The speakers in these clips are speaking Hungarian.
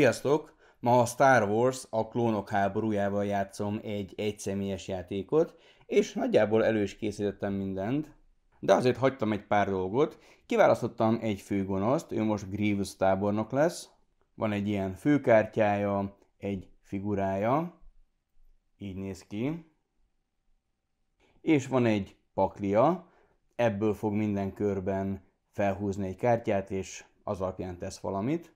Sziasztok! Ma a Star Wars a klónok háborújával játszom egy egyszemélyes játékot, és nagyjából elő is készítettem mindent, de azért hagytam egy pár dolgot. Kiválasztottam egy főgonoszt, ő most Grievous tábornok lesz. Van egy ilyen főkártyája, egy figurája, így néz ki. És van egy paklia, ebből fog minden körben felhúzni egy kártyát, és az alapján tesz valamit.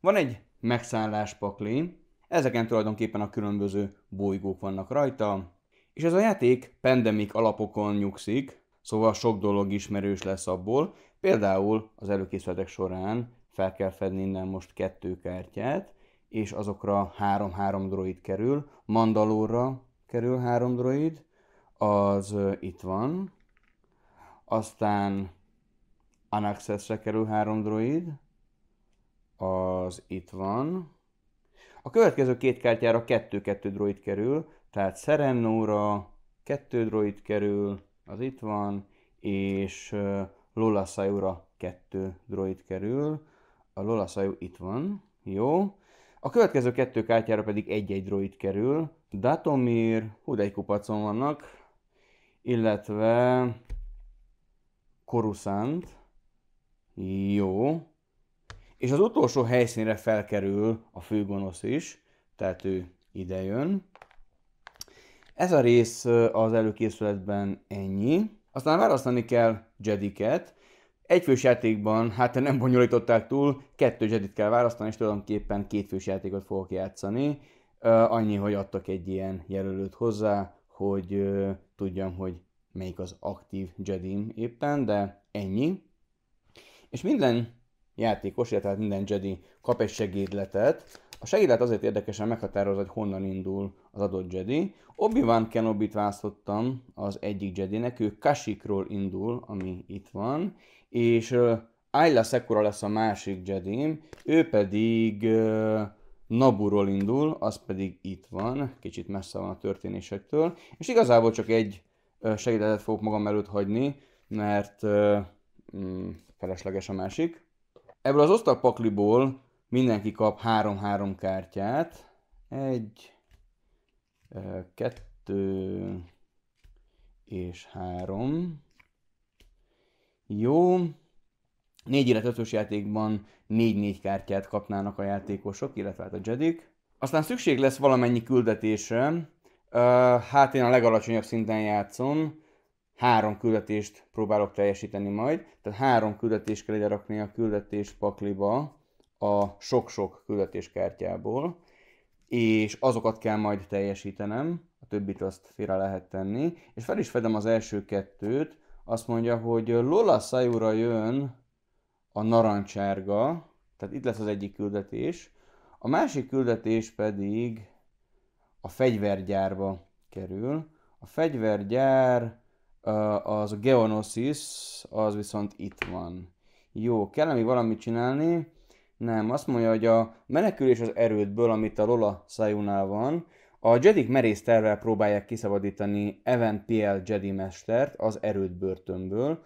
Van egy megszálláspakli. Ezeken tulajdonképpen a különböző bolygók vannak rajta, és ez a játék pandemik alapokon nyugszik, szóval sok dolog ismerős lesz abból. Például az előkészületek során fel kell fedni innen most kettő kártyát, és azokra három-három droid kerül. Mandalóra kerül három droid, az itt van. Aztán Anaxesre kerül három droid, az itt van. A következő két kártyára kettő kettő droid kerül, tehát Serennóra kettő droid kerül, az itt van, és Lola Sayura kettő droid kerül. A Lola Sayu itt van, jó. A következő kettő kártyára pedig egy-egy droid kerül. Datomir, hú, de egy kupacon vannak, illetve Koruszant. Jó és az utolsó helyszínre felkerül a főgonosz is, tehát ő idejön. Ez a rész az előkészületben ennyi. Aztán választani kell Jediket. fős játékban, hát nem bonyolították túl, kettő Jedit kell választani, és tulajdonképpen fős játékot fogok játszani. Annyi, hogy adtak egy ilyen jelölőt hozzá, hogy tudjam, hogy melyik az aktív Jedim éppen, de ennyi. És minden játékos, illetve hát minden Jedi kap egy segédletet. A segédlet azért érdekesen meghatározza, hogy honnan indul az adott Jedi. Obi-Wan Kenobi választottam az egyik Jedi-nek, ő Kasikról indul, ami itt van, és Ayla Sekura lesz a másik jedi ő pedig uh, Naburól indul, az pedig itt van, kicsit messze van a történésektől, és igazából csak egy segédletet fogok magam előtt hagyni, mert uh, felesleges a másik. Ebből az osztagpakliból mindenki kap 3-3 kártyát. Egy, kettő és három. Jó. Négy illetve ötös játékban négy-négy kártyát kapnának a játékosok, illetve hát a Jedik. Aztán szükség lesz valamennyi küldetésre. Hát én a legalacsonyabb szinten játszom, három küldetést próbálok teljesíteni majd, tehát három küldetést kell rakni a küldetés pakliba a sok-sok kártyából, és azokat kell majd teljesítenem, a többit azt félre lehet tenni, és fel is fedem az első kettőt, azt mondja, hogy Lola Sayura jön a narancsárga, tehát itt lesz az egyik küldetés, a másik küldetés pedig a fegyvergyárba kerül. A fegyvergyár az a Geonosis, az viszont itt van. Jó, kell még valamit csinálni? Nem, azt mondja, hogy a menekülés az erődből, amit a Lola Sayunál van, a Jedi merész tervvel próbálják kiszabadítani Evan PL Jedi mestert az erőt börtönből.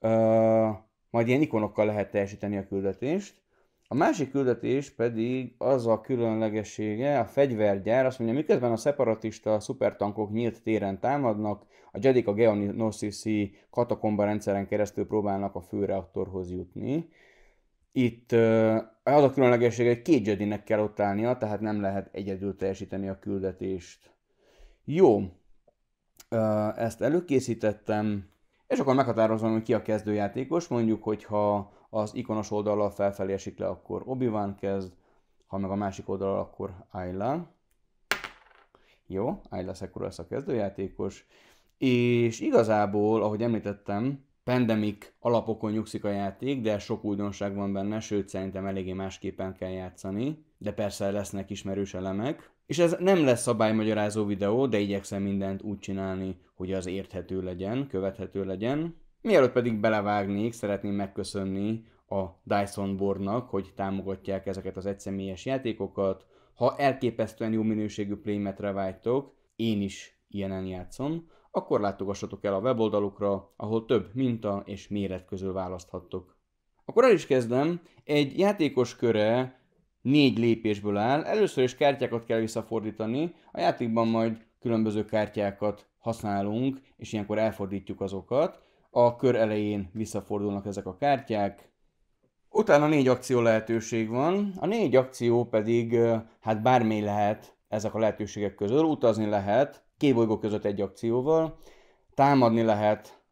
Uh, majd ilyen ikonokkal lehet teljesíteni a küldetést. A másik küldetés pedig az a különlegessége, a fegyvergyár, azt mondja, miközben a szeparatista szupertankok nyílt téren támadnak, a Jedik a Geonosisi katakomba rendszeren keresztül próbálnak a főreaktorhoz jutni. Itt az a különlegessége, hogy két Jedinek kell ott állnia, tehát nem lehet egyedül teljesíteni a küldetést. Jó, ezt előkészítettem, és akkor meghatározom, hogy ki a kezdőjátékos, mondjuk, hogyha az ikonos oldallal felfelé esik le, akkor obi kezd, ha meg a másik oldalal, akkor Ayla. Jó, Ayla Sekura lesz a kezdőjátékos. És igazából, ahogy említettem, pandemic alapokon nyugszik a játék, de sok újdonság van benne, sőt szerintem eléggé másképpen kell játszani, de persze lesznek ismerős elemek. És ez nem lesz szabálymagyarázó videó, de igyekszem mindent úgy csinálni, hogy az érthető legyen, követhető legyen. Mielőtt pedig belevágnék, szeretném megköszönni a Dyson Bornak, hogy támogatják ezeket az egyszemélyes játékokat. Ha elképesztően jó minőségű playmetre vágytok, én is ilyenen játszom, akkor látogassatok el a weboldalukra, ahol több minta és méret közül választhattok. Akkor el is kezdem. Egy játékos köre négy lépésből áll. Először is kártyákat kell visszafordítani, a játékban majd különböző kártyákat használunk, és ilyenkor elfordítjuk azokat a kör elején visszafordulnak ezek a kártyák. Utána négy akció lehetőség van, a négy akció pedig hát bármi lehet ezek a lehetőségek közül. Utazni lehet, kébolygó között egy akcióval, támadni lehet,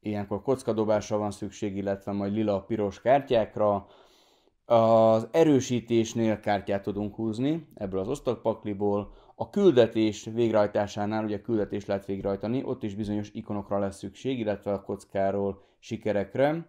ilyenkor kockadobásra van szükség, illetve majd lila-piros kártyákra, az erősítésnél kártyát tudunk húzni ebből az osztagpakliból, a küldetés végrehajtásánál, ugye küldetés lehet végrehajtani, ott is bizonyos ikonokra lesz szükség, illetve a kockáról sikerekre.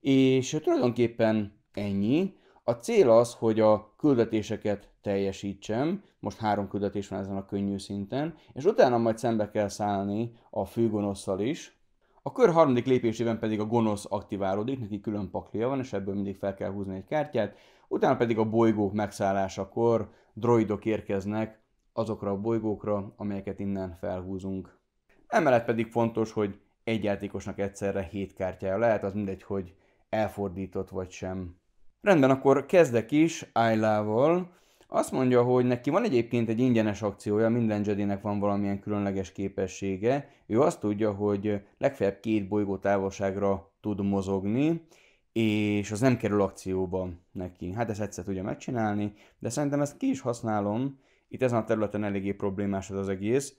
És tulajdonképpen ennyi. A cél az, hogy a küldetéseket teljesítsem, most három küldetés van ezen a könnyű szinten, és utána majd szembe kell szállni a főgonosszal is. A kör harmadik lépésében pedig a gonosz aktiválódik, neki külön paklia van, és ebből mindig fel kell húzni egy kártyát, utána pedig a bolygók megszállásakor droidok érkeznek azokra a bolygókra, amelyeket innen felhúzunk. Emellett pedig fontos, hogy egy játékosnak egyszerre 7 kártyája lehet, az mindegy, hogy elfordított vagy sem. Rendben, akkor kezdek is Ayla-val. Azt mondja, hogy neki van egyébként egy ingyenes akciója, minden jedi van valamilyen különleges képessége. Ő azt tudja, hogy legfeljebb két bolygó távolságra tud mozogni, és az nem kerül akcióba neki. Hát ezt egyszer tudja megcsinálni, de szerintem ezt ki is használom, itt ezen a területen eléggé problémás ez az egész.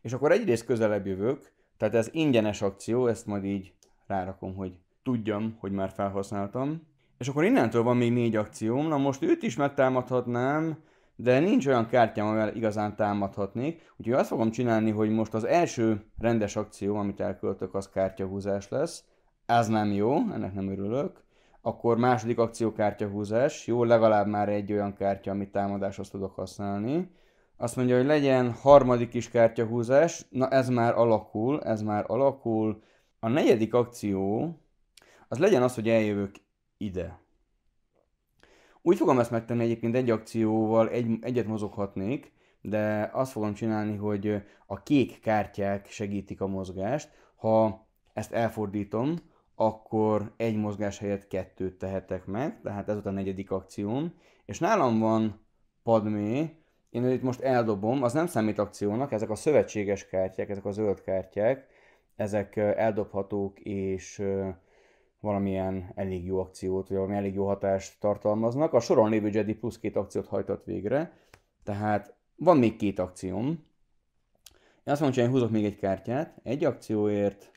És akkor egyrészt közelebb jövök, tehát ez ingyenes akció, ezt majd így rárakom, hogy tudjam, hogy már felhasználtam. És akkor innentől van még négy akcióm, na most őt is megtámadhatnám, de nincs olyan kártyám, amivel igazán támadhatnék, úgyhogy azt fogom csinálni, hogy most az első rendes akció, amit elköltök, az kártyahúzás lesz. Ez nem jó, ennek nem örülök akkor második akciókártya húzás, jó, legalább már egy olyan kártya, amit támadáshoz tudok használni. Azt mondja, hogy legyen harmadik is kártya húzás, na ez már alakul, ez már alakul. A negyedik akció, az legyen az, hogy eljövök ide. Úgy fogom ezt megtenni egyébként egy akcióval, egy, egyet mozoghatnék, de azt fogom csinálni, hogy a kék kártyák segítik a mozgást. Ha ezt elfordítom, akkor egy mozgás helyett kettőt tehetek meg, tehát ez volt a negyedik akcióm, és nálam van Padmé, én itt most eldobom, az nem számít akciónak, ezek a szövetséges kártyák, ezek a zöld kártyák, ezek eldobhatók és valamilyen elég jó akciót, vagy valami elég jó hatást tartalmaznak. A soron lévő Jedi plusz két akciót hajtott végre, tehát van még két akcióm. Én azt mondom, hogy én húzok még egy kártyát, egy akcióért,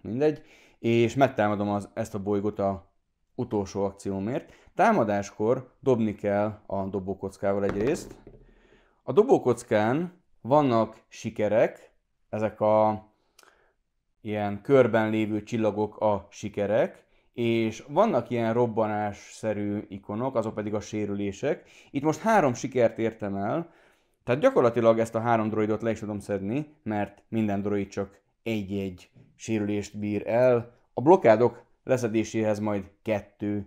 mindegy, és megtámadom az, ezt a bolygót a utolsó akciómért. Támadáskor dobni kell a dobókockával egyrészt. A dobókockán vannak sikerek, ezek a ilyen körben lévő csillagok a sikerek, és vannak ilyen robbanásszerű ikonok, azok pedig a sérülések. Itt most három sikert értem el, tehát gyakorlatilag ezt a három droidot le is tudom szedni, mert minden droid csak egy-egy sérülést bír el. A blokádok leszedéséhez majd kettő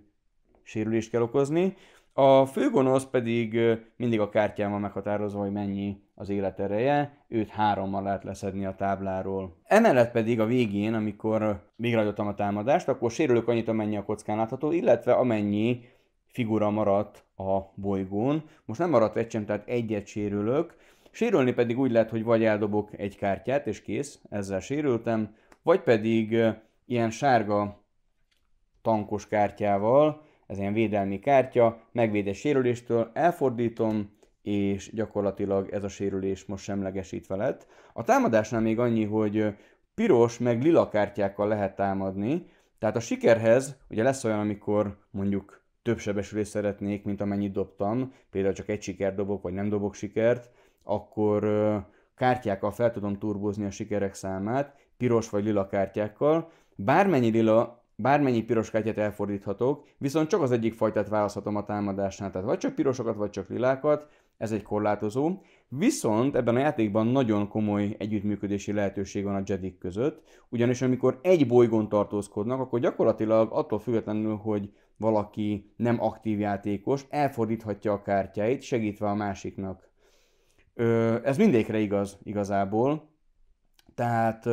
sérülést kell okozni. A főgonosz pedig mindig a kártyával meghatározva, hogy mennyi az életereje, őt hárommal lehet leszedni a tábláról. Emellett pedig a végén, amikor végrehajtottam a támadást, akkor sérülök annyit, amennyi a kockán látható, illetve amennyi figura maradt a bolygón. Most nem maradt egy sem, tehát egyet sérülök, Sérülni pedig úgy lehet, hogy vagy eldobok egy kártyát, és kész, ezzel sérültem, vagy pedig ilyen sárga tankos kártyával, ez ilyen védelmi kártya, megvéd egy sérüléstől, elfordítom, és gyakorlatilag ez a sérülés most semlegesítve lett. A támadásnál még annyi, hogy piros meg lila kártyákkal lehet támadni, tehát a sikerhez ugye lesz olyan, amikor mondjuk több sebesülést szeretnék, mint amennyit dobtam, például csak egy sikert dobok, vagy nem dobok sikert, akkor kártyákkal fel tudom turbozni a sikerek számát, piros vagy lila kártyákkal. Bármennyi lila, bármennyi piros kártyát elfordíthatok, viszont csak az egyik fajtát választhatom a támadásnál, tehát vagy csak pirosokat, vagy csak lilákat, ez egy korlátozó. Viszont ebben a játékban nagyon komoly együttműködési lehetőség van a Jedik között, ugyanis amikor egy bolygón tartózkodnak, akkor gyakorlatilag attól függetlenül, hogy valaki nem aktív játékos, elfordíthatja a kártyáit, segítve a másiknak. Ez mindékre igaz igazából, tehát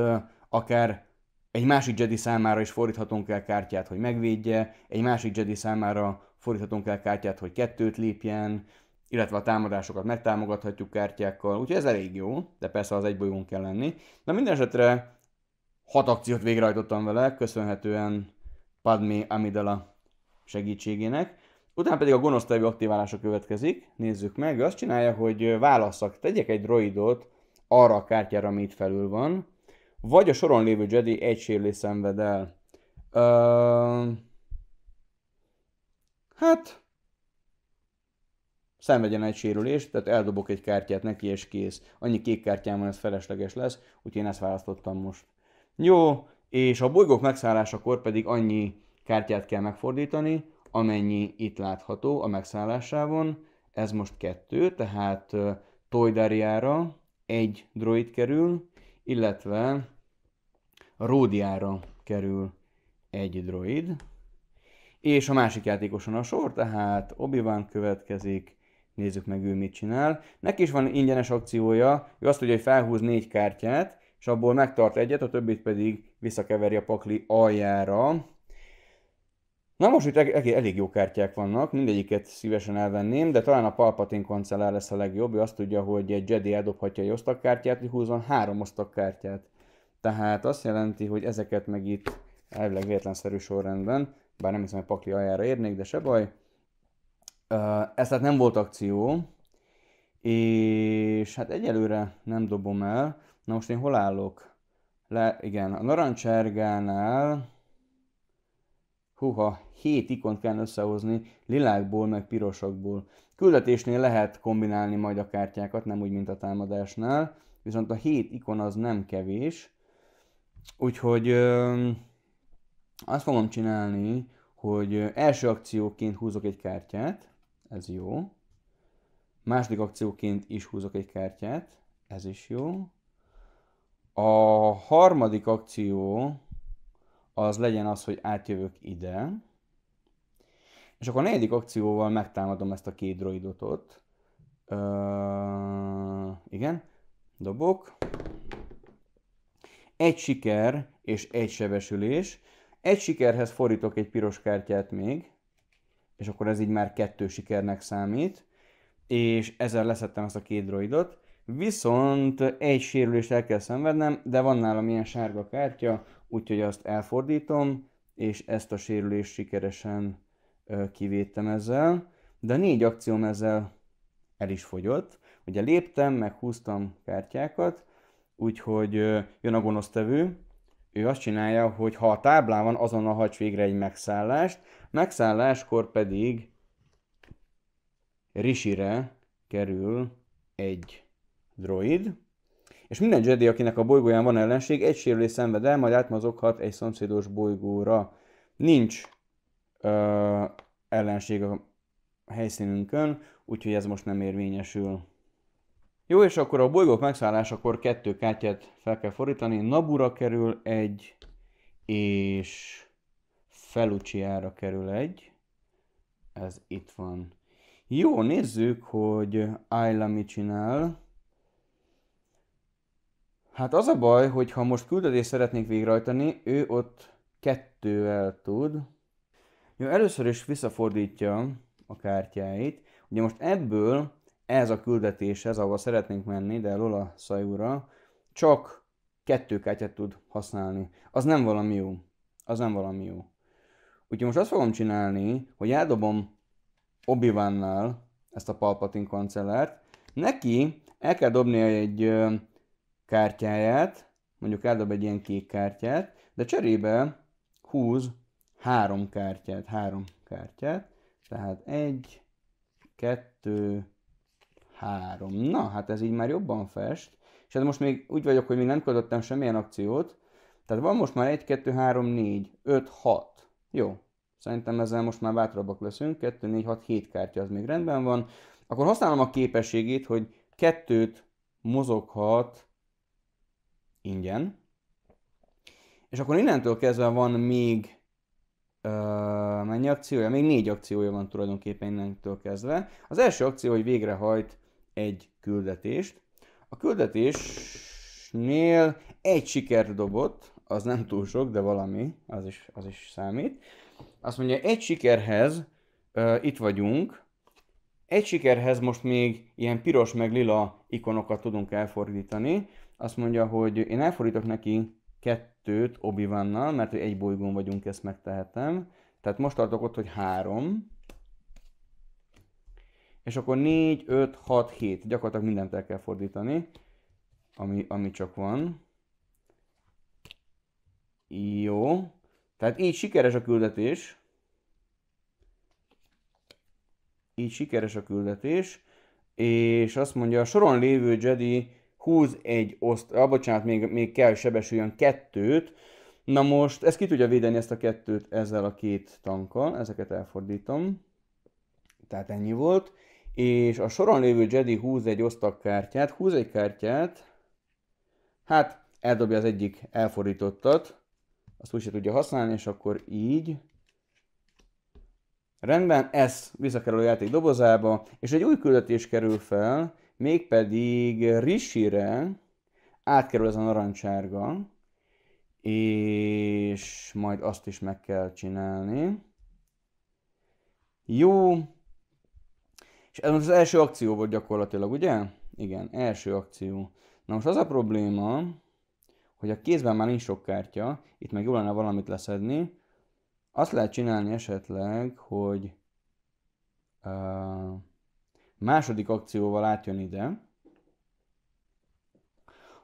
akár egy másik Jedi számára is fordíthatunk el kártyát, hogy megvédje, egy másik Jedi számára fordíthatunk el kártyát, hogy kettőt lépjen, illetve a támadásokat megtámogathatjuk kártyákkal, úgyhogy ez elég jó, de persze az egybolyón kell lenni. Na minden esetre hat akciót végrehajtottam vele, köszönhetően Padmé Amidala segítségének. Utána pedig a gonosz tevő aktiválása következik, nézzük meg, azt csinálja, hogy válasszak, tegyek egy droidot arra a kártyára, ami itt felül van, vagy a soron lévő Jedi egy sérülés szenved el. Uh, Hát, szenvedjen egy sérülést, tehát eldobok egy kártyát neki, és kész. Annyi kék kártyám van, ez felesleges lesz, úgyhogy én ezt választottam most. Jó, és a bolygók megszállásakor pedig annyi kártyát kell megfordítani, amennyi itt látható a megszállásávon, ez most kettő, tehát Toydariára egy droid kerül, illetve Ródiára kerül egy droid, és a másik játékoson a sor, tehát obi következik, nézzük meg ő mit csinál. Neki is van ingyenes akciója, ő azt tudja, hogy felhúz négy kártyát, és abból megtart egyet, a többit pedig visszakeveri a pakli aljára, Na most itt e-, e-, elég jó kártyák vannak, mindegyiket szívesen elvenném, de talán a Palpatine kancellár lesz a legjobb, ő azt tudja, hogy egy Jedi eldobhatja egy kártyát, hogy húzon három kártyát, Tehát azt jelenti, hogy ezeket meg itt elvileg véletlenszerű sorrendben, bár nem hiszem, hogy pakli aljára érnék, de se baj. Ez tehát nem volt akció, és hát egyelőre nem dobom el. Na most én hol állok? Le, igen, a narancsárgánál Húha, hét ikont kell összehozni, lilákból meg pirosokból. Küldetésnél lehet kombinálni majd a kártyákat, nem úgy, mint a támadásnál, viszont a hét ikon az nem kevés. Úgyhogy ö, azt fogom csinálni, hogy első akcióként húzok egy kártyát, ez jó. Második akcióként is húzok egy kártyát, ez is jó. A harmadik akció az legyen az, hogy átjövök ide, és akkor a negyedik akcióval megtámadom ezt a két droidot ott. Ö, igen, dobok. Egy siker és egy sebesülés. Egy sikerhez fordítok egy piros kártyát még, és akkor ez így már kettő sikernek számít, és ezzel leszettem ezt a két droidot. Viszont egy sérülést el kell szenvednem, de van nálam ilyen sárga kártya, úgyhogy azt elfordítom, és ezt a sérülést sikeresen kivédtem ezzel, de négy akcióm ezzel el is fogyott. Ugye léptem, meg húztam kártyákat, úgyhogy jön a gonosztevő, ő azt csinálja, hogy ha a táblán van, azonnal hagyj végre egy megszállást, megszálláskor pedig Risire kerül egy droid, és minden Jedi, akinek a bolygóján van ellenség, egy sérülés szenved el, majd átmazoghat egy szomszédos bolygóra. Nincs ö, ellenség a helyszínünkön, úgyhogy ez most nem érvényesül. Jó, és akkor a bolygók megszállásakor kettő kártyát fel kell fordítani. Nabura kerül egy, és feluciára kerül egy. Ez itt van. Jó, nézzük, hogy Ayla mit csinál. Hát az a baj, hogy ha most küldetést szeretnék végrehajtani, ő ott kettővel tud. Jó, először is visszafordítja a kártyáit. Ugye most ebből ez a küldetéshez, ahova szeretnénk menni, de Lola Szajúra, csak kettő kártyát tud használni. Az nem valami jó. Az nem valami jó. Úgyhogy most azt fogom csinálni, hogy eldobom obi ezt a Palpatine kancellárt. Neki el kell dobnia egy kártyáját, mondjuk eldob egy ilyen kék kártyát, de cserébe húz három kártyát, három kártyát, tehát egy, kettő, három. Na, hát ez így már jobban fest, és hát most még úgy vagyok, hogy még nem költöttem semmilyen akciót, tehát van most már egy, kettő, három, négy, öt, hat. Jó, szerintem ezzel most már bátrabbak leszünk, kettő, négy, hat, hét kártya az még rendben van. Akkor használom a képességét, hogy kettőt mozoghat ingyen. És akkor innentől kezdve van még ö, mennyi akciója? Még négy akciója van tulajdonképpen innentől kezdve. Az első akció, hogy végrehajt egy küldetést. A küldetésnél egy sikert dobott, az nem túl sok, de valami, az is, az is számít. Azt mondja, egy sikerhez uh, itt vagyunk, egy sikerhez most még ilyen piros meg lila ikonokat tudunk elfordítani, azt mondja, hogy én elfordítok neki kettőt obi mert hogy egy bolygón vagyunk, ezt megtehetem. Tehát most tartok ott, hogy három. És akkor 4, 5, 6, 7. Gyakorlatilag mindent el kell fordítani, ami, ami csak van. Jó. Tehát így sikeres a küldetés. Így sikeres a küldetés. És azt mondja, a soron lévő Jedi húz egy oszt, ah, bocsánat, még, még kell sebesüljön kettőt, Na most, ezt ki tudja védeni ezt a kettőt ezzel a két tankkal, ezeket elfordítom. Tehát ennyi volt. És a soron lévő Jedi húz egy osztag kártyát, húz egy kártyát, hát eldobja az egyik elfordítottat, azt úgy tudja használni, és akkor így. Rendben, ez visszakerül a játék dobozába, és egy új küldetés kerül fel, mégpedig Rishire átkerül ez a narancsárga, és majd azt is meg kell csinálni. Jó. És ez az első akció volt gyakorlatilag, ugye? Igen, első akció. Na most az a probléma, hogy a kézben már nincs sok kártya, itt meg jól lenne valamit leszedni. Azt lehet csinálni esetleg, hogy uh, Második akcióval átjön ide.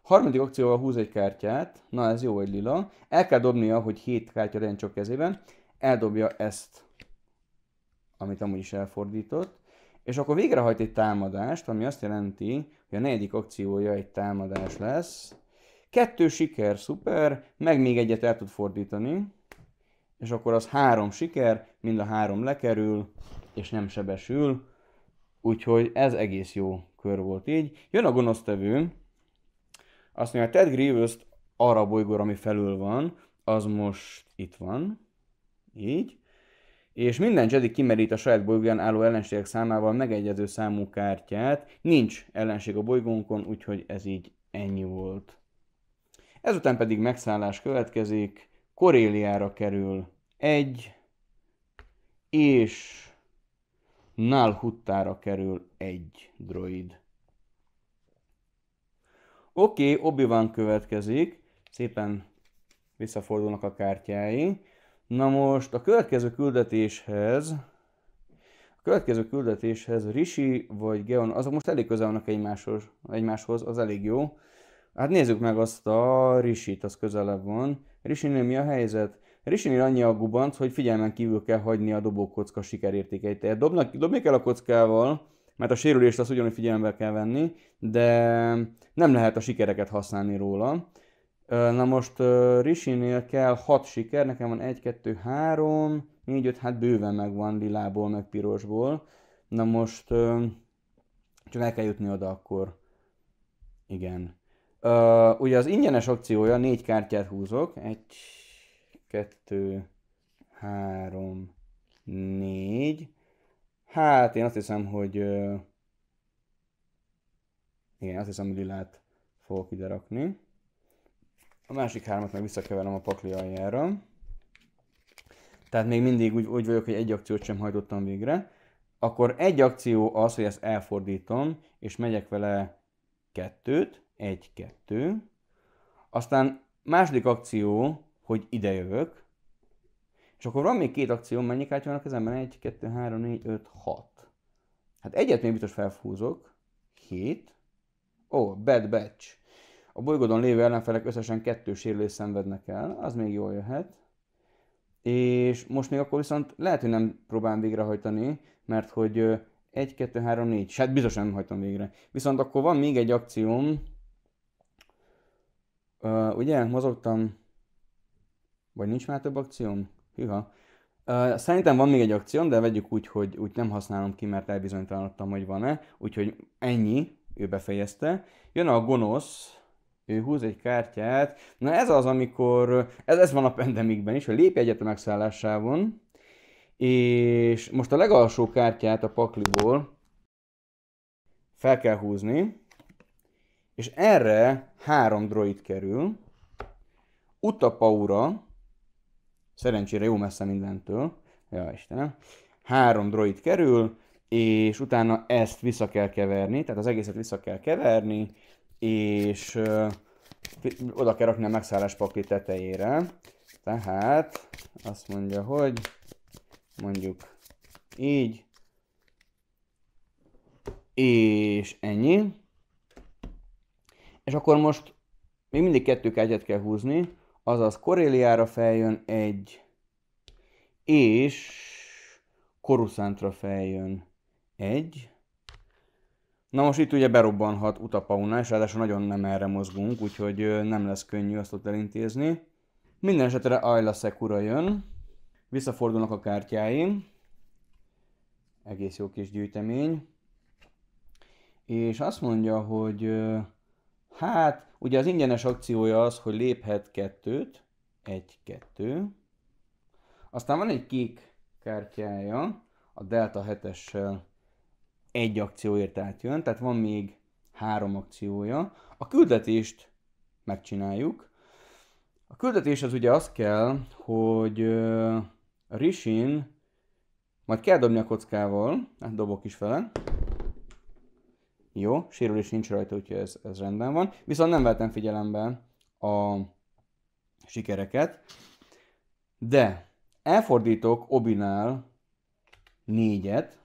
Harmadik akcióval húz egy kártyát. Na, ez jó, egy lila. El kell dobnia, hogy hét kártya legyen csak kezében. Eldobja ezt, amit amúgy is elfordított. És akkor végrehajt egy támadást, ami azt jelenti, hogy a negyedik akciója egy támadás lesz. Kettő siker, szuper, meg még egyet el tud fordítani, és akkor az három siker, mind a három lekerül, és nem sebesül, Úgyhogy ez egész jó kör volt így. Jön a gonosztevő, azt mondja, Ted grievous arra a bolygóra, ami felül van, az most itt van, így, és minden Jedi kimerít a saját bolygóján álló ellenségek számával megegyező számú kártyát. Nincs ellenség a bolygónkon, úgyhogy ez így ennyi volt. Ezután pedig megszállás következik, Koréliára kerül egy, és Nál huttára kerül egy droid. Oké, okay, obi következik. Szépen visszafordulnak a kártyái. Na most a következő küldetéshez a következő küldetéshez Rishi vagy Geon, azok most elég közel vannak egymáshoz, egymáshoz, az elég jó. Hát nézzük meg azt a Rishit, az közelebb van. Risinél mi a helyzet? Rishinir annyi a gubanc, hogy figyelmen kívül kell hagyni a dobókocka sikerértékeit. Tehát dobnak, dobni kell a kockával, mert a sérülést azt ugyanúgy figyelembe kell venni, de nem lehet a sikereket használni róla. Na most Rishinél kell 6 siker, nekem van 1, 2, 3, 4, 5, hát bőven megvan lilából, meg pirosból. Na most csak el kell jutni oda akkor. Igen. Ugye az ingyenes akciója, négy kártyát húzok, egy, kettő, három, négy. Hát én azt hiszem, hogy igen, azt hiszem, hogy lilát fogok ide rakni. A másik hármat meg visszakeverem a pakli aljára. Tehát még mindig úgy, úgy vagyok, hogy egy akciót sem hajtottam végre. Akkor egy akció az, hogy ezt elfordítom, és megyek vele kettőt, egy-kettő. Aztán második akció, hogy ide jövök, és akkor van még két akció, mennyi kártya van a kezemben? 1, 2, 3, 4, 5, 6. Hát egyet még biztos felfúzok. 7. Ó, oh, bad batch. A bolygódon lévő ellenfelek összesen kettő sérülést szenvednek el, az még jól jöhet. És most még akkor viszont lehet, hogy nem próbálom végrehajtani, mert hogy 1, 2, 3, 4, hát biztos nem hajtom végre. Viszont akkor van még egy akcióm, Uh, ugye, mozogtam vagy nincs már több akcióm? Hűha. szerintem van még egy akcióm, de vegyük úgy, hogy úgy nem használom ki, mert elbizonytalanodtam, hogy van-e. Úgyhogy ennyi, ő befejezte. Jön a gonosz, ő húz egy kártyát. Na ez az, amikor, ez, ez van a pandemikben is, hogy lépj egyet a megszállásávon, és most a legalsó kártyát a pakliból fel kell húzni, és erre három droid kerül, Utapaura, Szerencsére jó messze mindentől. Ja, Istenem. Három droid kerül, és utána ezt vissza kell keverni, tehát az egészet vissza kell keverni, és ö, oda kell rakni a megszállás pakli tetejére. Tehát azt mondja, hogy mondjuk így, és ennyi. És akkor most még mindig kettő kártyát kell húzni, azaz Koréliára feljön egy, és Koruszántra feljön egy. Na most itt ugye berobbanhat Utapauna, és ráadásul nagyon nem erre mozgunk, úgyhogy nem lesz könnyű azt ott elintézni. Minden esetre Ayla Sekura jön, visszafordulnak a kártyáim, egész jó kis gyűjtemény, és azt mondja, hogy Hát, ugye az ingyenes akciója az, hogy léphet kettőt, egy-kettő. Aztán van egy kék kártyája, a Delta 7 egy akcióért átjön, tehát van még három akciója. A küldetést megcsináljuk. A küldetés az ugye az kell, hogy Rishin majd kell dobni a kockával, hát dobok is fele, jó, sérülés nincs rajta, úgyhogy ez, ez rendben van. Viszont nem vettem figyelembe a sikereket, de elfordítok Obinál négyet,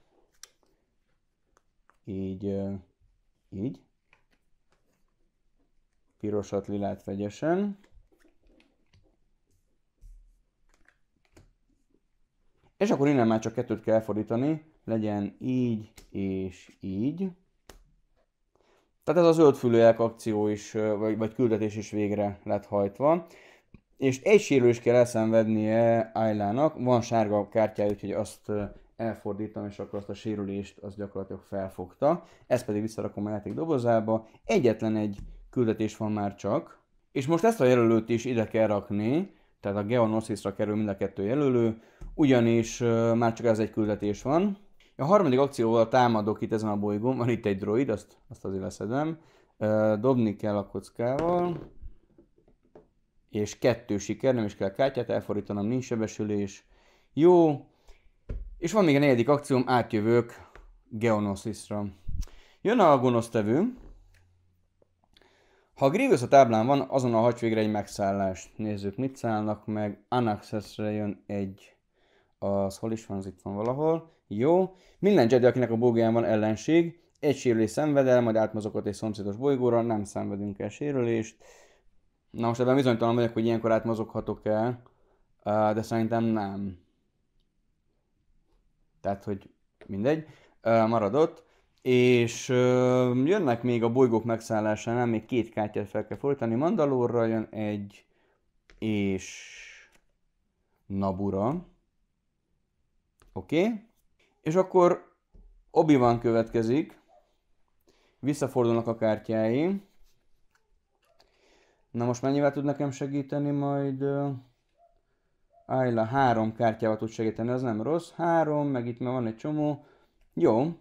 így, így, pirosat, lilát vegyesen, és akkor innen már csak kettőt kell fordítani, legyen így és így. Tehát ez a zöldfülőek akció is, vagy, vagy küldetés is végre lett hajtva. És egy sérülést kell elszenvednie Aylának, van sárga kártyája, úgyhogy azt elfordítom, és akkor azt a sérülést az gyakorlatilag felfogta. Ezt pedig visszarakom a játék dobozába. Egyetlen egy küldetés van már csak, és most ezt a jelölőt is ide kell rakni, tehát a Geonosisra kerül mind a kettő jelölő, ugyanis már csak ez egy küldetés van, a harmadik akcióval támadok itt ezen a bolygón, van itt egy droid, azt, azt azért leszedem. Dobni kell a kockával. És kettő siker, nem is kell kártyát elfordítanom, nincs sebesülés. Jó. És van még a negyedik akcióm, átjövök Geonosisra. Jön a gonosztevő. Ha a Grievous a táblán van, a hagyj végre egy megszállást. Nézzük, mit szállnak meg. Anaxesre jön egy az hol is van, az itt van valahol. Jó. Minden Jedi, akinek a bógján van ellenség, egy sérülés szenved el, majd átmozogott egy szomszédos bolygóra, nem szenvedünk el sérülést. Na most ebben bizonytalan vagyok, hogy ilyenkor átmozoghatok el, de szerintem nem. Tehát, hogy mindegy, maradott. És jönnek még a bolygók megszállásánál, még két kártyát fel kell fordítani. Mandalorra jön egy, és Nabura. Oké? Okay? És akkor obi van következik. Visszafordulnak a kártyái. Na most mennyivel tud nekem segíteni majd... Ájla, három kártyával tud segíteni, az nem rossz. Három, meg itt már van egy csomó. Jó.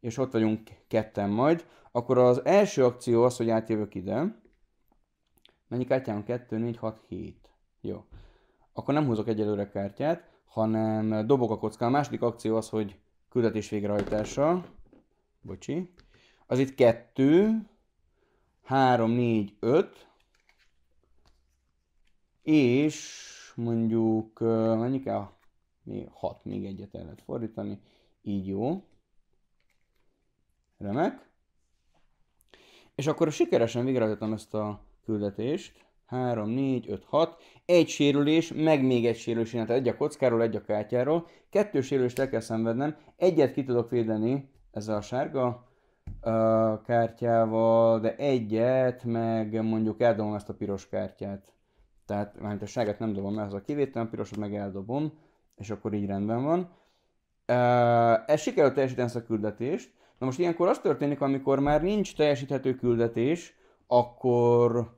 És ott vagyunk ketten majd. Akkor az első akció az, hogy átjövök ide. Mennyi kártyám? 2, 4, 6, 7. Jó. Akkor nem húzok egyelőre kártyát hanem eh, dobok a kockán. A második akció az, hogy küldetés végrehajtása. Bocsi. Az itt 2, 3, 4, 5. És mondjuk eh, mennyi kell? 6, még egyet el lehet fordítani. Így jó. Remek. És akkor sikeresen végrehajtottam ezt a küldetést. 3, 4, 5, 6. Egy sérülés, meg még egy sérülés, tehát egy a kockáról, egy a kártyáról. Kettő sérülést el kell szenvednem, egyet ki tudok védeni ezzel a sárga uh, kártyával, de egyet meg mondjuk eldobom ezt a piros kártyát. Tehát mert a sárgát nem dobom mert az a kivétel, a pirosat meg eldobom, és akkor így rendben van. Uh, ez sikerült teljesíteni ezt a küldetést. Na most ilyenkor az történik, amikor már nincs teljesíthető küldetés, akkor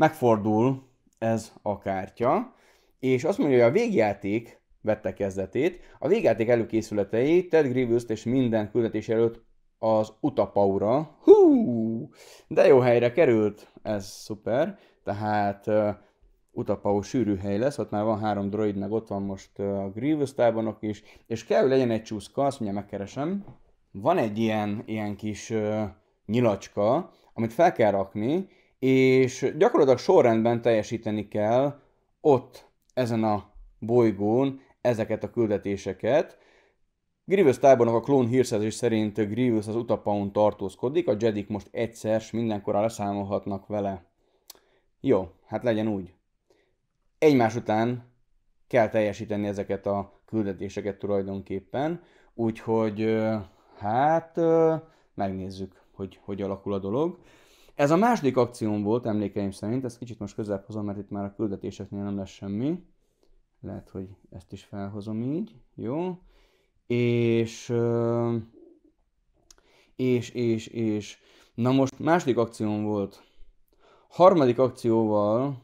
megfordul ez a kártya, és azt mondja, hogy a végjáték vette kezdetét, a végjáték előkészületei Ted grievous és minden küldetés előtt az Utapaura. Hú, de jó helyre került, ez szuper. Tehát uh, Utapau sűrű hely lesz, ott már van három droid, meg ott van most uh, a Grievous tábornok is, és kell, hogy legyen egy csúszka, azt mondja, megkeresem. Van egy ilyen, ilyen kis uh, nyilacska, amit fel kell rakni, és gyakorlatilag sorrendben teljesíteni kell ott, ezen a bolygón ezeket a küldetéseket. Grievous tábornok a klón hírszerzés szerint Grievous az utapaun tartózkodik, a Jedik most egyszer s mindenkorra leszámolhatnak vele. Jó, hát legyen úgy. Egymás után kell teljesíteni ezeket a küldetéseket tulajdonképpen, úgyhogy hát megnézzük, hogy hogy alakul a dolog. Ez a második akcióm volt, emlékeim szerint, ezt kicsit most közelebb hozom, mert itt már a küldetéseknél nem lesz semmi. Lehet, hogy ezt is felhozom így, jó? És, és, és, és, na most második akcióm volt. Harmadik akcióval,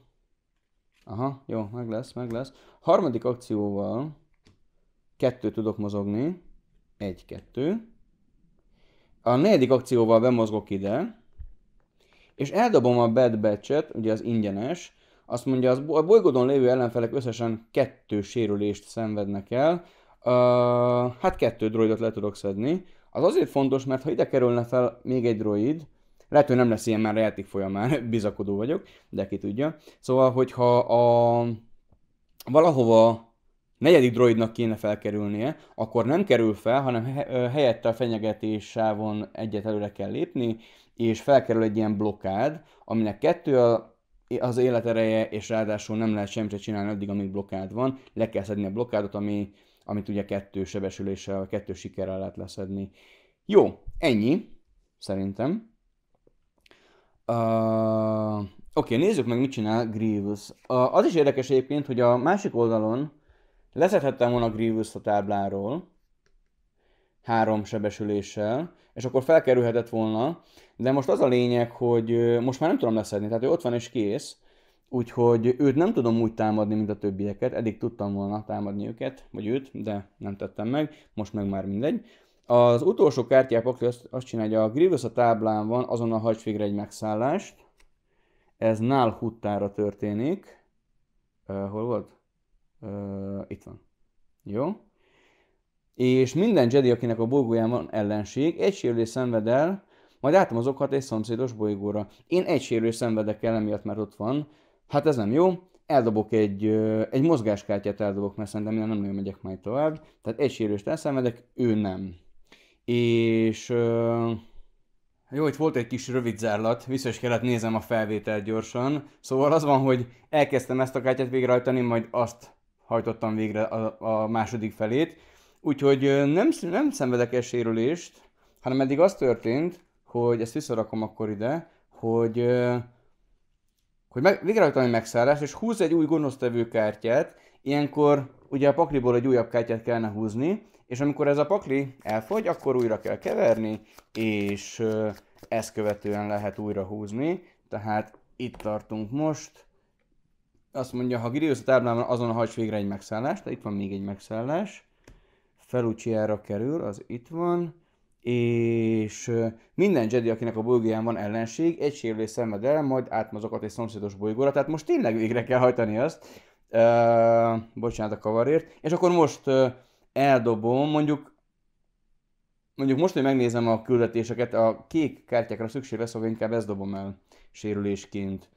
aha, jó, meg lesz, meg lesz. Harmadik akcióval kettő tudok mozogni, egy-kettő. A negyedik akcióval bemozgok ide, és eldobom a Bad Batch-et, ugye az ingyenes, azt mondja, az, a bolygódon lévő ellenfelek összesen kettő sérülést szenvednek el, uh, hát kettő droidot le tudok szedni. Az azért fontos, mert ha ide kerülne fel még egy droid, lehet, hogy nem lesz ilyen már a játék folyamán, bizakodó vagyok, de ki tudja. Szóval, hogyha a valahova negyedik droidnak kéne felkerülnie, akkor nem kerül fel, hanem helyette a fenyegetés sávon egyet előre kell lépni, és felkerül egy ilyen blokkád, aminek kettő a az életereje, és ráadásul nem lehet semmit csinálni addig, amíg blokkád van, le kell szedni a blokkádot, ami, amit ugye kettő sebesüléssel, vagy kettő sikerrel lehet leszedni. Jó, ennyi, szerintem. Uh, Oké, okay, nézzük meg, mit csinál Grievous. Uh, az is érdekes egyébként, hogy a másik oldalon leszedhettem volna Grievous a tábláról, három sebesüléssel, és akkor felkerülhetett volna, de most az a lényeg, hogy most már nem tudom leszedni, tehát ő ott van és kész, úgyhogy őt nem tudom úgy támadni, mint a többieket, eddig tudtam volna támadni őket, vagy őt, de nem tettem meg, most meg már mindegy. Az utolsó kártyák aki azt, azt csinálja, a Grievous a táblán van, azonnal hagyj végre egy megszállást. Ez Nál Huttára történik. Uh, hol volt? Uh, itt van. Jó és minden Jedi, akinek a bolygóján van ellenség, egy sérülés szenved el, majd átmozoghat egy szomszédos bolygóra. Én egy sérülés szenvedek el, emiatt mert ott van. Hát ez nem jó. Eldobok egy, egy mozgáskártyát, eldobok, mert szerintem én nem nagyon megyek majd tovább. Tehát egy sérülést elszenvedek, ő nem. És... Jó, itt volt egy kis rövid zárlat, vissza is kellett nézem a felvételt gyorsan. Szóval az van, hogy elkezdtem ezt a kártyát végrehajtani, majd azt hajtottam végre a, a második felét Úgyhogy nem, nem szenvedek el sérülést, hanem eddig az történt, hogy ezt visszarakom akkor ide, hogy, hogy meg, végrehajtom egy megszállást, és húz egy új gonosztevő kártyát, ilyenkor ugye a pakliból egy újabb kártyát kellene húzni, és amikor ez a pakli elfogy, akkor újra kell keverni, és ezt követően lehet újra húzni, tehát itt tartunk most. Azt mondja, ha Grius a táblában azon hajts végre egy megszállást, de itt van még egy megszállás, Felucsiára kerül, az itt van, és minden Jedi, akinek a bolygóján van ellenség, egy sérülés szemed el, majd átmozoghat egy szomszédos bolygóra, tehát most tényleg végre kell hajtani azt, uh, bocsánat a kavarért, és akkor most uh, eldobom, mondjuk mondjuk most, hogy megnézem a küldetéseket, a kék kártyákra szükség lesz, szóval akkor inkább ezt dobom el sérülésként.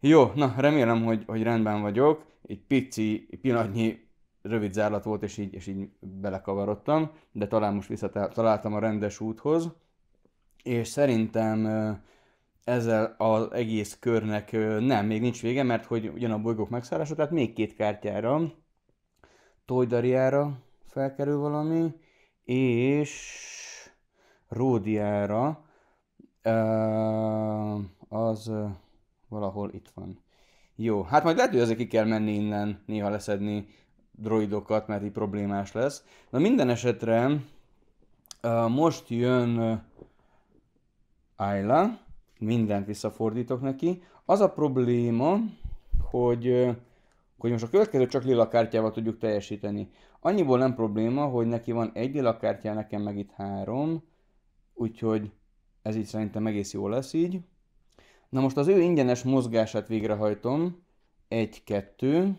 Jó, na remélem, hogy, hogy rendben vagyok. Egy pici pillanatnyi rövid zárlat volt, és így, és így belekavarodtam, de talán most visszataláltam a rendes úthoz, és szerintem ezzel az egész körnek nem, még nincs vége, mert hogy jön a bolygók megszállása, tehát még két kártyára, Tojdariára felkerül valami, és Ródiára, az valahol itt van. Jó, hát majd lehet, hogy ezekig kell menni innen, néha leszedni droidokat, mert így problémás lesz. Na minden esetre most jön Ayla, mindent visszafordítok neki. Az a probléma, hogy, hogy most a következő csak lila kártyával tudjuk teljesíteni. Annyiból nem probléma, hogy neki van egy lila kártyá, nekem meg itt három, úgyhogy ez így szerintem egész jó lesz így. Na most az ő ingyenes mozgását végrehajtom. Egy, kettő,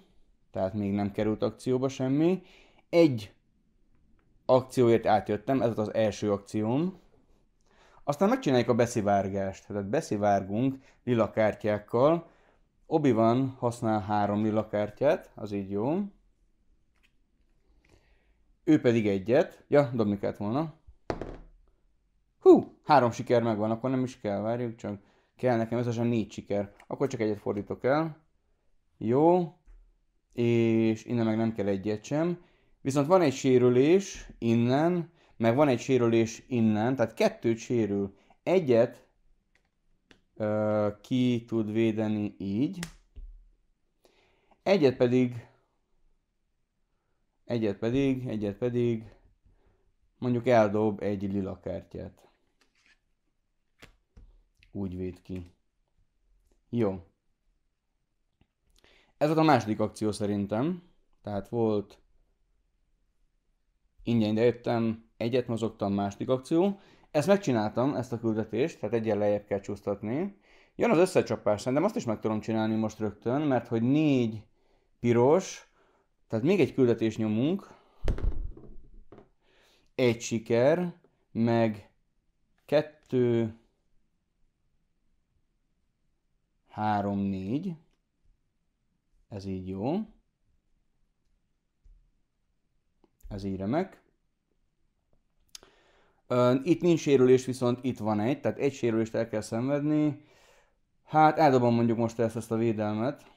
tehát még nem került akcióba semmi. Egy akcióért átjöttem, ez az első akcióm. Aztán megcsináljuk a beszivárgást, tehát beszivárgunk lila kártyákkal. obi van használ három lila kártyát, az így jó. Ő pedig egyet. Ja, dobni kellett volna. Hú, három siker megvan, akkor nem is kell, várjuk, csak kell nekem összesen négy siker. Akkor csak egyet fordítok el. Jó, és innen meg nem kell egyet sem. Viszont van egy sérülés innen, meg van egy sérülés innen, tehát kettőt sérül. Egyet ö, ki tud védeni így, egyet pedig, egyet pedig, egyet pedig mondjuk eldob egy lila kártyát. Úgy véd ki. Jó. Ez volt a második akció szerintem. Tehát volt ingyen idejöttem, egyet mozogtam, második akció. Ezt megcsináltam, ezt a küldetést, tehát egyen lejjebb kell csúsztatni. Jön az összecsapás, szerintem azt is meg tudom csinálni most rögtön, mert hogy négy piros, tehát még egy küldetés nyomunk, egy siker, meg kettő, három, négy, ez így jó. Ez így remek. Itt nincs sérülés, viszont itt van egy, tehát egy sérülést el kell szenvedni. Hát eldobom mondjuk most ezt, ezt a védelmet.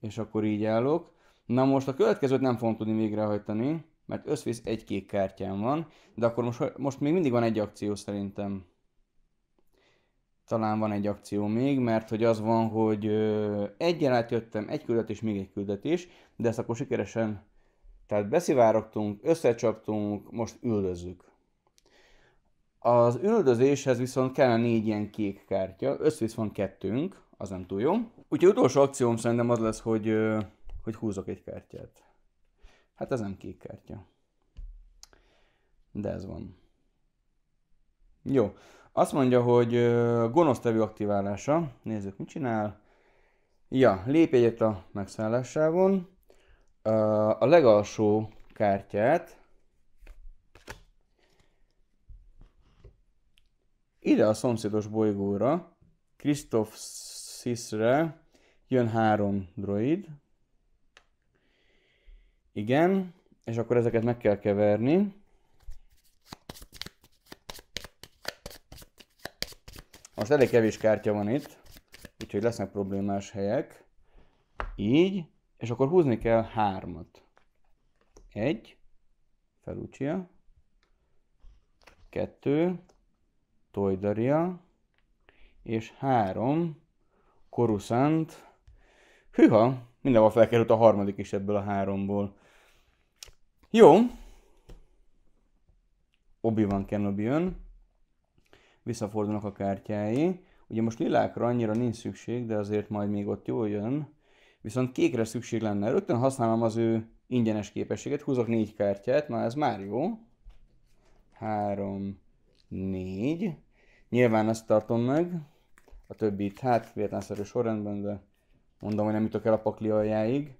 És akkor így állok. Na most a következőt nem fogom tudni végrehajtani, mert összvész egy kék kártyám van, de akkor most, most még mindig van egy akció szerintem talán van egy akció még, mert hogy az van, hogy egyen átjöttem, egy küldetés, még egy küldetés, de ezt akkor sikeresen, tehát beszivárogtunk, összecsaptunk, most üldözzük. Az üldözéshez viszont kell a négy ilyen kék kártya, összvisz van kettőnk, az nem túl jó. Úgyhogy utolsó akcióm szerintem az lesz, hogy, hogy húzok egy kártyát. Hát ez nem kék kártya. De ez van. Jó. Azt mondja, hogy tevő aktiválása. Nézzük, mit csinál. Ja, lép egyet a megszállásávon. A legalsó kártyát ide a szomszédos bolygóra, Christoph Sisre jön három droid. Igen, és akkor ezeket meg kell keverni. Most elég kevés kártya van itt, úgyhogy lesznek problémás helyek. Így, és akkor húzni kell hármat. Egy, Felucia. kettő, Toydaria, és három, Koruszant. Hűha, mindenhol felkerült a harmadik is ebből a háromból. Jó. Obi-Wan Kenobi jön visszafordulnak a kártyái. Ugye most lilákra annyira nincs szükség, de azért majd még ott jól jön. Viszont kékre szükség lenne. Rögtön használom az ő ingyenes képességet, húzok négy kártyát, na ez már jó. Három, négy. Nyilván ezt tartom meg. A többit, hát véletlenszerű sorrendben, de mondom, hogy nem jutok el a pakli aljáig.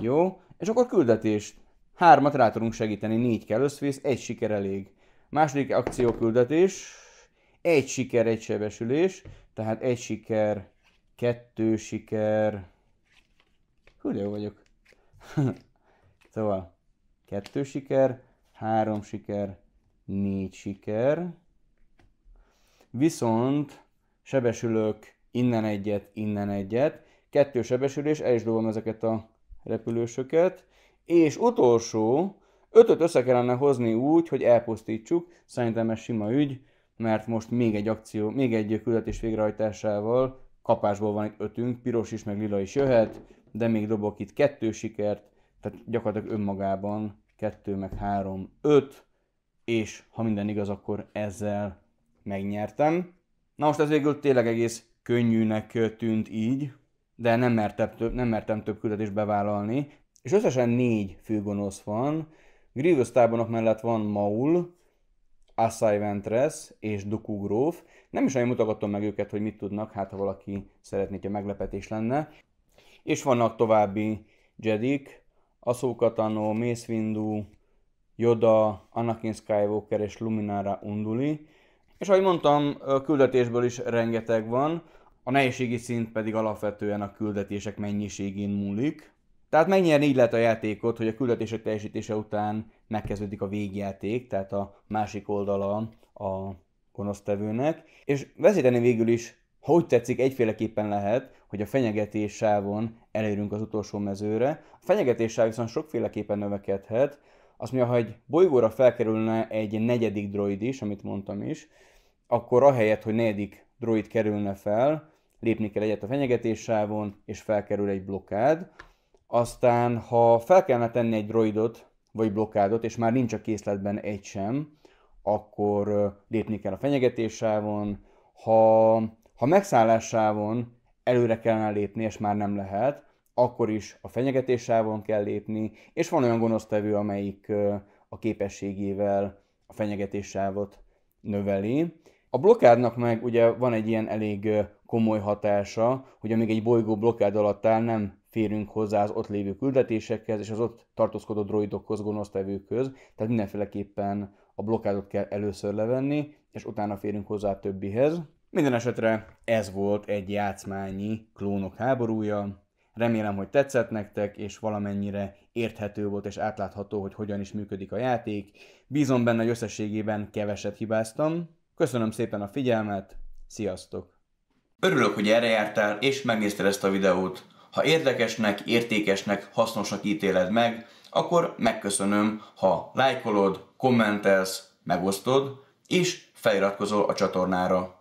Jó, és akkor küldetést Hármat rá tudunk segíteni, négy kell összvész, egy siker elég. Második akcióküldetés, egy siker, egy sebesülés, tehát egy siker, kettő siker, Hú, jó vagyok. szóval, kettő siker, három siker, négy siker, viszont sebesülök innen egyet, innen egyet, kettő sebesülés, el is dobom ezeket a repülősöket, és utolsó, Ötöt össze kellene hozni úgy, hogy elpusztítsuk, szerintem ez sima ügy, mert most még egy akció, még egy küldetés végrehajtásával kapásból van egy ötünk, piros is, meg lila is jöhet, de még dobok itt kettő sikert, tehát gyakorlatilag önmagában kettő, meg három, öt, és ha minden igaz, akkor ezzel megnyertem. Na most ez végül tényleg egész könnyűnek tűnt így, de nem mertem több, nem mertem több küldetést bevállalni, és összesen négy főgonosz van, Grievous tábornok mellett van Maul, Asai Ventress és Duku Grove. Nem is olyan mutogatom meg őket, hogy mit tudnak, hát ha valaki szeretné, hogy a meglepetés lenne. És vannak további Jedik, Ahsoka Tano, Mace Windu, Yoda, Anakin Skywalker és Luminara Unduli. És ahogy mondtam, küldetésből is rengeteg van, a nehézségi szint pedig alapvetően a küldetések mennyiségén múlik. Tehát megnyerni így lehet a játékot, hogy a küldetések teljesítése után megkezdődik a végjáték, tehát a másik oldala a gonosztevőnek, és veszíteni végül is, ha úgy tetszik, egyféleképpen lehet, hogy a fenyegetés sávon elérünk az utolsó mezőre. A fenyegetés sáv viszont sokféleképpen növekedhet, azt mondja, ha egy bolygóra felkerülne egy negyedik droid is, amit mondtam is, akkor ahelyett, hogy negyedik droid kerülne fel, lépni kell egyet a fenyegetés sávon, és felkerül egy blokkád, aztán, ha fel kellene tenni egy droidot, vagy blokkádot, és már nincs a készletben egy sem, akkor lépni kell a fenyegetéssávon. ha, ha megszállásávon előre kellene lépni, és már nem lehet, akkor is a fenyegetéssávon kell lépni, és van olyan gonosztevő, amelyik a képességével a fenyegetéssávot növeli. A blokkádnak meg ugye van egy ilyen elég komoly hatása, hogy amíg egy bolygó blokkád alatt áll, nem férünk hozzá az ott lévő küldetésekhez és az ott tartózkodó droidokhoz, gonosztevőkhöz, tehát mindenféleképpen a blokkádot kell először levenni, és utána férünk hozzá a többihez. Minden esetre ez volt egy játszmányi klónok háborúja. Remélem, hogy tetszett nektek, és valamennyire érthető volt és átlátható, hogy hogyan is működik a játék. Bízom benne, hogy összességében keveset hibáztam. Köszönöm szépen a figyelmet, sziasztok! Örülök, hogy erre jártál, és megnézted ezt a videót. Ha érdekesnek, értékesnek, hasznosnak ítéled meg, akkor megköszönöm, ha lájkolod, kommentelsz, megosztod, és feliratkozol a csatornára.